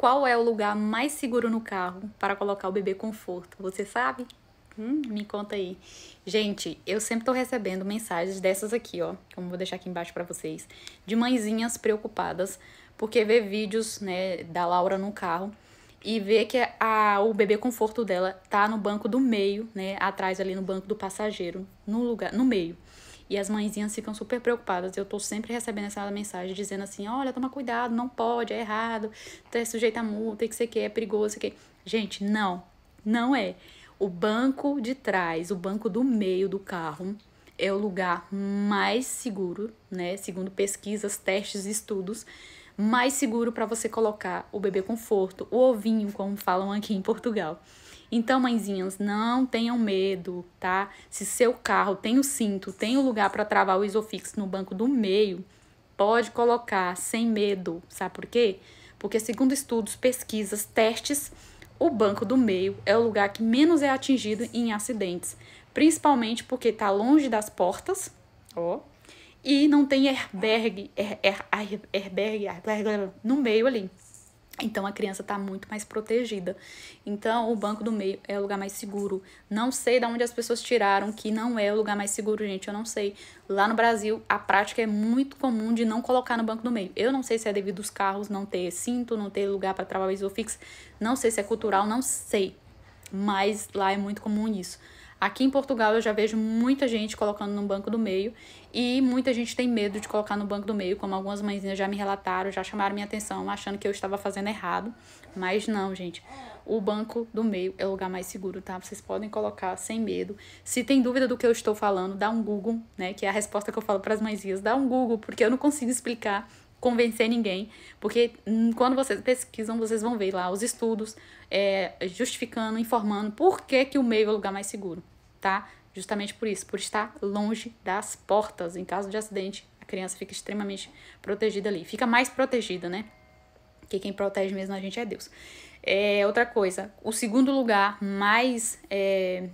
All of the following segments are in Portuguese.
Qual é o lugar mais seguro no carro para colocar o bebê conforto? Você sabe? Hum, me conta aí. Gente, eu sempre tô recebendo mensagens dessas aqui, ó, como vou deixar aqui embaixo para vocês, de mãezinhas preocupadas porque vê vídeos, né, da Laura no carro e vê que a, o bebê conforto dela tá no banco do meio, né, atrás ali no banco do passageiro, no lugar, no meio. E as mãezinhas ficam super preocupadas. Eu tô sempre recebendo essa mensagem dizendo assim: olha, toma cuidado, não pode, é errado, tá, é sujeito a multa, que você quer, é perigoso, que. Gente, não, não é. O banco de trás, o banco do meio do carro, é o lugar mais seguro, né? Segundo pesquisas, testes e estudos, mais seguro para você colocar o bebê conforto, o ovinho, como falam aqui em Portugal. Então, mãezinhas, não tenham medo, tá? Se seu carro tem o cinto, tem o lugar para travar o Isofix no banco do meio, pode colocar sem medo. Sabe por quê? Porque segundo estudos, pesquisas, testes, o banco do meio é o lugar que menos é atingido em acidentes, principalmente porque está longe das portas, ó, e não tem airbag, her, her, no meio ali. Então a criança está muito mais protegida. Então o banco do meio é o lugar mais seguro. Não sei de onde as pessoas tiraram que não é o lugar mais seguro, gente. Eu não sei. Lá no Brasil a prática é muito comum de não colocar no banco do meio. Eu não sei se é devido aos carros não ter cinto, não ter lugar para trabalhar isofix. Não sei se é cultural, não sei. Mas lá é muito comum isso. Aqui em Portugal eu já vejo muita gente colocando no banco do meio e muita gente tem medo de colocar no banco do meio, como algumas mãezinhas já me relataram, já chamaram minha atenção, achando que eu estava fazendo errado. Mas não, gente. O banco do meio é o lugar mais seguro, tá? Vocês podem colocar sem medo. Se tem dúvida do que eu estou falando, dá um Google, né? Que é a resposta que eu falo para as mãezinhas, dá um Google, porque eu não consigo explicar convencer ninguém, porque hum, quando vocês pesquisam, vocês vão ver lá os estudos é, justificando, informando por que, que o meio é o lugar mais seguro, tá? Justamente por isso, por estar longe das portas. Em caso de acidente, a criança fica extremamente protegida ali. Fica mais protegida, né? Porque quem protege mesmo a gente é Deus. É, outra coisa, o segundo lugar mais é,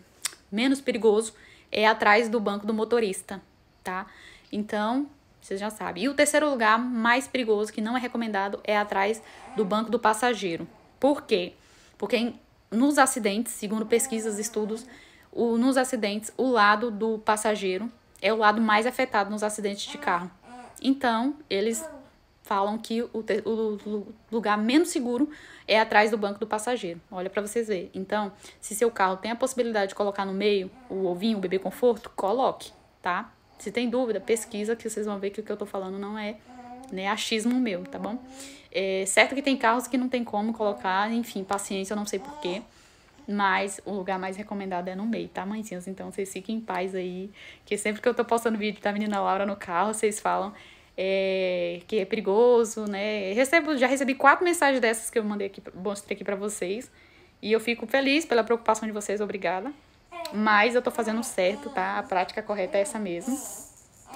menos perigoso é atrás do banco do motorista, tá? Então, você já sabe. E o terceiro lugar mais perigoso, que não é recomendado, é atrás do banco do passageiro. Por quê? Porque nos acidentes, segundo pesquisas e estudos, o, nos acidentes, o lado do passageiro é o lado mais afetado nos acidentes de carro. Então, eles falam que o, o, lugar menos seguro é atrás do banco do passageiro. Olha para vocês verem. Então, se seu carro tem a possibilidade de colocar no meio o ovinho, o bebê conforto, coloque, tá? Se tem dúvida, pesquisa que vocês vão ver que o que eu tô falando não é né, achismo meu, tá bom? É, certo que tem carros que não tem como colocar, enfim, paciência, eu não sei porquê. Mas o lugar mais recomendado é no meio, tá, mãezinhas? Então vocês fiquem em paz aí. Que sempre que eu tô postando vídeo da menina Laura no carro, vocês falam é, que é perigoso, né? Recebo, já recebi quatro mensagens dessas que eu mandei aqui, mostrei aqui pra vocês. E eu fico feliz pela preocupação de vocês, obrigada. Mas eu tô fazendo certo, tá? A prática correta é essa mesmo.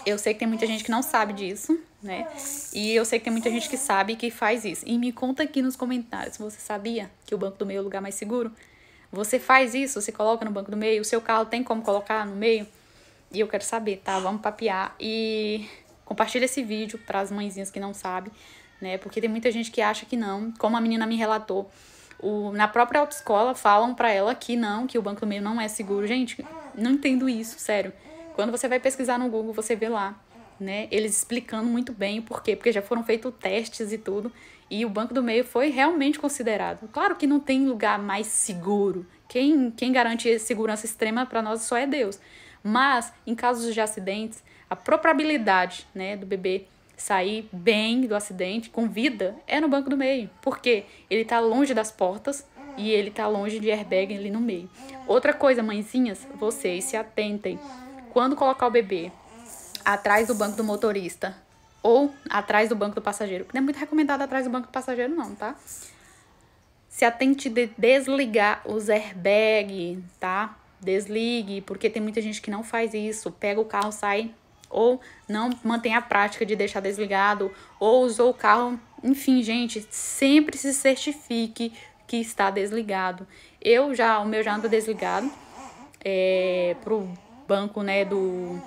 Eu sei que tem muita gente que não sabe disso, né? E eu sei que tem muita gente que sabe que faz isso. E me conta aqui nos comentários, se você sabia que o banco do meio é o lugar mais seguro? Você faz isso? Você coloca no banco do meio? O seu carro tem como colocar no meio? E eu quero saber, tá? Vamos papear e compartilha esse vídeo para as mãezinhas que não sabem, né? Porque tem muita gente que acha que não, como a menina me relatou o, na própria autoescola falam para ela que não, que o banco do meio não é seguro. Gente, não entendo isso, sério. Quando você vai pesquisar no Google, você vê lá, né? Eles explicando muito bem o porquê, porque já foram feitos testes e tudo, e o banco do meio foi realmente considerado. Claro que não tem lugar mais seguro. Quem, quem garante segurança extrema para nós só é Deus. Mas, em casos de acidentes, a probabilidade né, do bebê sair bem do acidente, com vida, é no banco do meio. Porque ele tá longe das portas e ele tá longe de airbag ali no meio. Outra coisa, mãezinhas, vocês se atentem. Quando colocar o bebê atrás do banco do motorista ou atrás do banco do passageiro, não é muito recomendado atrás do banco do passageiro não, tá? Se atente de desligar os airbags, tá? Desligue, porque tem muita gente que não faz isso. Pega o carro, sai ou não mantém a prática de deixar desligado, ou usou o carro. Enfim, gente, sempre se certifique que está desligado. Eu já, o meu já anda desligado é, pro banco, né, do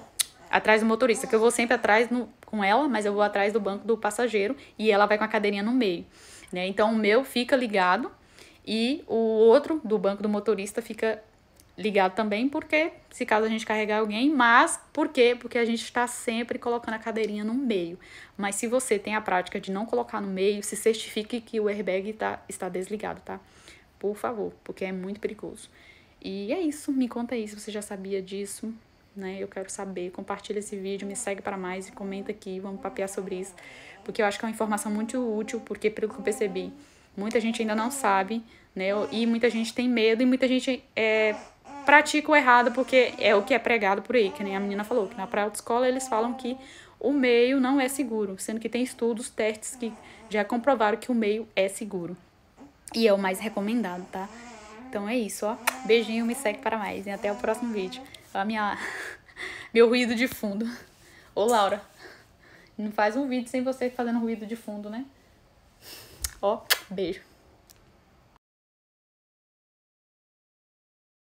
atrás do motorista, que eu vou sempre atrás no, com ela, mas eu vou atrás do banco do passageiro e ela vai com a cadeirinha no meio, né? Então o meu fica ligado e o outro do banco do motorista fica ligado também, porque se caso a gente carregar alguém, mas por quê? Porque a gente está sempre colocando a cadeirinha no meio. Mas se você tem a prática de não colocar no meio, se certifique que o airbag tá, está desligado, tá? Por favor, porque é muito perigoso. E é isso, me conta aí se você já sabia disso, né? Eu quero saber, compartilha esse vídeo, me segue para mais e comenta aqui, vamos papear sobre isso, porque eu acho que é uma informação muito útil, porque pelo que eu percebi, muita gente ainda não sabe, né? E muita gente tem medo e muita gente é pratica o errado, porque é o que é pregado por aí, que nem a menina falou, que na pré-autoescola eles falam que o meio não é seguro, sendo que tem estudos, testes que já comprovaram que o meio é seguro. E é o mais recomendado, tá? Então é isso, ó. Beijinho, me segue para mais. E até o próximo vídeo. Ó, minha... meu ruído de fundo. Ô, Laura. Não faz um vídeo sem você fazendo ruído de fundo, né? Ó, beijo.